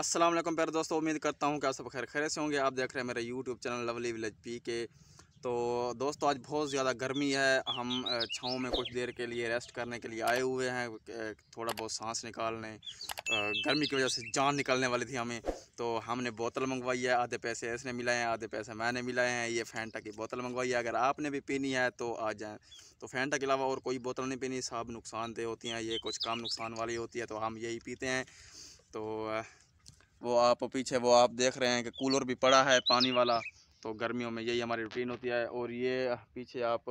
अस्सलाम वालेकुम प्यारे दोस्तों उम्मीद करता हूँ कि आप सब खैर खैर से होंगे आप देख रहे हैं मेरा YouTube channel lovely village P K तो दोस्तों आज बहुत ज़्यादा गर्मी है हम छाँव में कुछ देर के लिए रेस्ट करने के लिए आए हुए हैं थोड़ा बहुत सांस निकालने गर्मी की वजह से जान निकलने वाली थी हमें तो हमने बोतल मंगवाई है आधे पैसे इसने मिलाए हैं आधे पैसे मैंने मिलाए हैं ये फैंटा की बोतल मंगवाई है अगर आपने भी पीनी है तो आ जाएँ तो फैंटा के अलावा और कोई बोतल नहीं पीनी साहब नुकसानदेह होती हैं ये कुछ कम नुकसान वाली होती है तो हम यही पीते हैं तो वो आप पीछे वो आप देख रहे हैं कि कूलर भी पड़ा है पानी वाला तो गर्मियों में यही हमारी रूटीन होती है और ये पीछे आप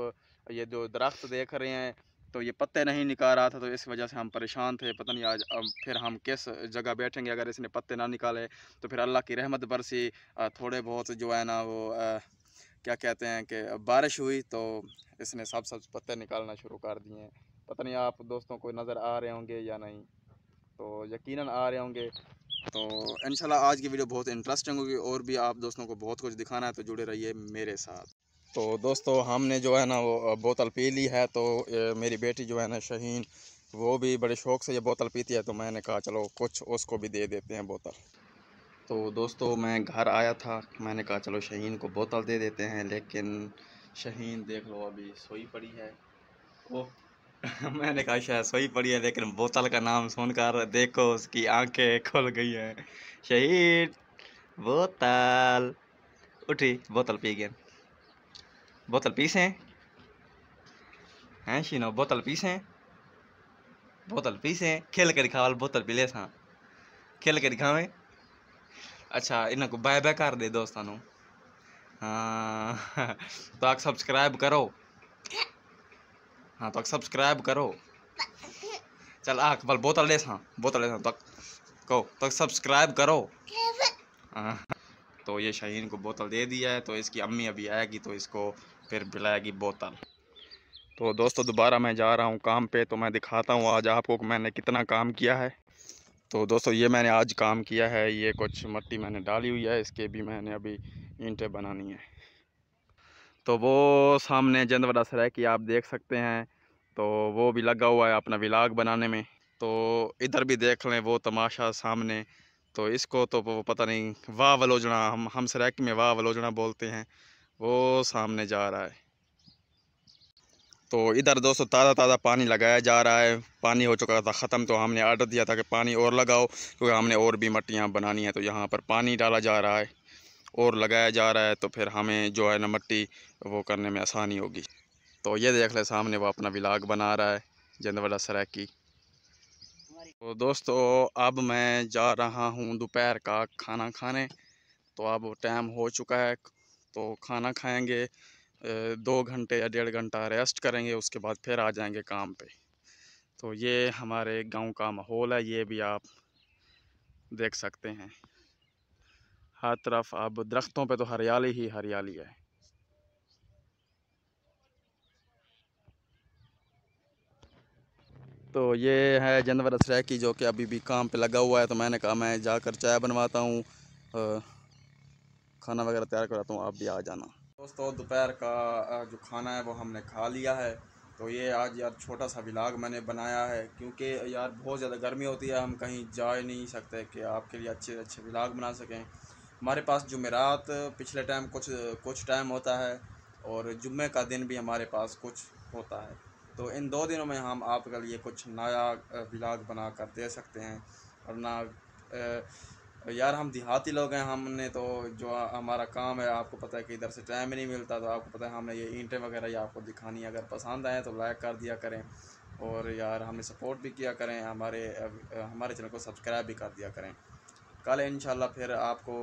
ये जो दरख्त देख रहे हैं तो ये पत्ते नहीं निकाल रहा था तो इस वजह से हम परेशान थे पता नहीं आज फिर हम किस जगह बैठेंगे अगर इसने पत्ते ना निकाले तो फिर अल्लाह की रहमत बरसी थोड़े बहुत जो है ना वो क्या कहते हैं कि बारिश हुई तो इसने सब सब पत्ते निकालना शुरू कर दिए पता नहीं आप दोस्तों को नज़र आ रहे होंगे या नहीं तो यकीनन आ रहे होंगे तो इन आज की वीडियो बहुत इंटरेस्टिंग होगी और भी आप दोस्तों को बहुत कुछ दिखाना है तो जुड़े रहिए मेरे साथ तो दोस्तों हमने जो है ना वो बोतल पी ली है तो मेरी बेटी जो है ना शहीन वो भी बड़े शौक़ से ये बोतल पीती है तो मैंने कहा चलो कुछ उसको भी दे देते हैं बोतल तो दोस्तों मैं घर आया था मैंने कहा चलो शहीन को बोतल दे देते हैं लेकिन शहीन देख लो अभी सोई पड़ी है ओह मैंने कहा शायद अच्छा, सोई पड़ी है लेकिन बोतल का नाम सुनकर देखो उसकी आंखें खुल गई हैं शहीद बोतल उठी बोतल पी गए बोतल पी से हैं शीनो बोतल पी बोतल पी खेल कर दिखावाल बोतल पी ले सा खेल कर दिखावे अच्छा इनको बाय बाय कर दे दोस्तों हाँ तो आप सब्सक्राइब करो हाँ तो सब्सक्राइब करो चल आख बल बोतल ले सा हाँ, बोतल ले सा हाँ, तो को तक तो सब्सक्राइब करो हाँ, तो ये शाहीन को बोतल दे दिया है तो इसकी अम्मी अभी आएगी तो इसको फिर पिलाएगी बोतल तो दोस्तों दोबारा मैं जा रहा हूँ काम पे तो मैं दिखाता हूँ आज आपको मैंने कितना काम किया है तो दोस्तों ये मैंने आज काम किया है ये कुछ मट्टी मैंने डाली हुई है इसके भी मैंने अभी ईंटें बनानी है तो वो सामने जंदवरा सराय की आप देख सकते हैं तो वो भी लगा हुआ है अपना विलाग बनाने में तो इधर भी देख लें वो तमाशा सामने तो इसको तो वो पता नहीं वाह वलोजना हम हम सरायकी में वाह वलोजना बोलते हैं वो सामने जा रहा है तो इधर दोस्तों ताज़ा ताज़ा पानी लगाया जा रहा है पानी हो चुका था ख़त्म तो हमने आर्डर दिया था कि पानी और लगाओ क्योंकि हमने और भी मट्टियाँ बनानी है तो यहाँ पर पानी डाला जा रहा है और लगाया जा रहा है तो फिर हमें जो है ना मट्टी वो करने में आसानी होगी तो ये देख ले सामने वो अपना विलाग बना रहा है जंदवाड़ा की तो दोस्तों अब मैं जा रहा हूँ दोपहर का खाना खाने तो अब टाइम हो चुका है तो खाना खाएंगे दो घंटे या डेढ़ घंटा रेस्ट करेंगे उसके बाद फिर आ जाएंगे काम पे तो ये हमारे गांव का माहौल है ये भी आप देख सकते हैं हर तरफ अब दरख्तों पे तो हरियाली ही हरियाली है तो ये है जनवर असरा की जो कि अभी भी काम पे लगा हुआ है तो मैंने कहा मैं जाकर चाय बनवाता हूँ खाना वगैरह तैयार कराता हूँ आप भी आ जाना दोस्तों दोपहर का जो खाना है वो हमने खा लिया है तो ये आज यार छोटा सा विलाग मैंने बनाया है क्योंकि यार बहुत ज़्यादा गर्मी होती है हम कहीं जा नहीं सकते कि आपके लिए अच्छे अच्छे विलाग बना सकें हमारे पास जुमेरात पिछले टाइम कुछ कुछ टाइम होता है और जुम्मे का दिन भी हमारे पास कुछ होता है तो इन दो दिनों में हम आपके लिए कुछ नया ब्लाग बना कर दे सकते हैं और ना यार हम देहाती लोग हैं हमने तो जो हमारा काम है आपको पता है कि इधर से टाइम नहीं मिलता तो आपको पता है हमने ये ईंटें वगैरह ये आपको दिखानी अगर पसंद आए तो लाइक कर दिया करें और यार हमें सपोर्ट भी किया करें हमारे हमारे चैनल को सब्सक्राइब भी कर दिया करें कल इन फिर आपको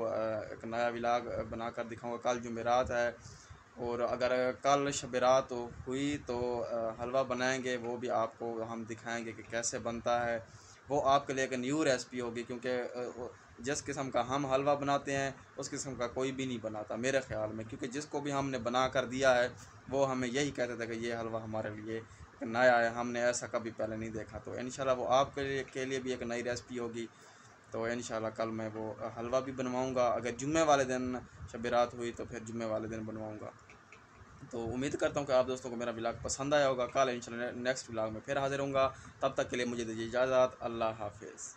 एक नया विलाग बना कर दिखाऊँगा कल जुमेरात है और अगर कल शबरात हुई तो हलवा बनाएंगे वो भी आपको हम दिखाएंगे कि कैसे बनता है वो आपके लिए एक न्यू रेसिपी होगी क्योंकि जिस किस्म का हम हलवा बनाते हैं उस किस्म का कोई भी नहीं बनाता मेरे ख्याल में क्योंकि जिसको भी हमने बना कर दिया है वो हमें यही कहते थे कि ये हलवा हमारे लिए नया है हमने ऐसा कभी पहले नहीं देखा तो इन वो आपके लिए के लिए भी एक नई रेसिपी होगी तो इन कल मैं वो हलवा भी बनवाऊँगा अगर जुम्मे वाले दिन शब रात हुई तो फिर जुम्मे वाले दिन बनवाऊँगा तो उम्मीद करता हूँ कि आप दोस्तों को मेरा ब्लाग पसंद आया होगा कल इन नेक्स्ट ब्लाग में फिर हाजिर होंगे तब तक के लिए मुझे दीजिए इजाज़त अल्लाह हाफिज़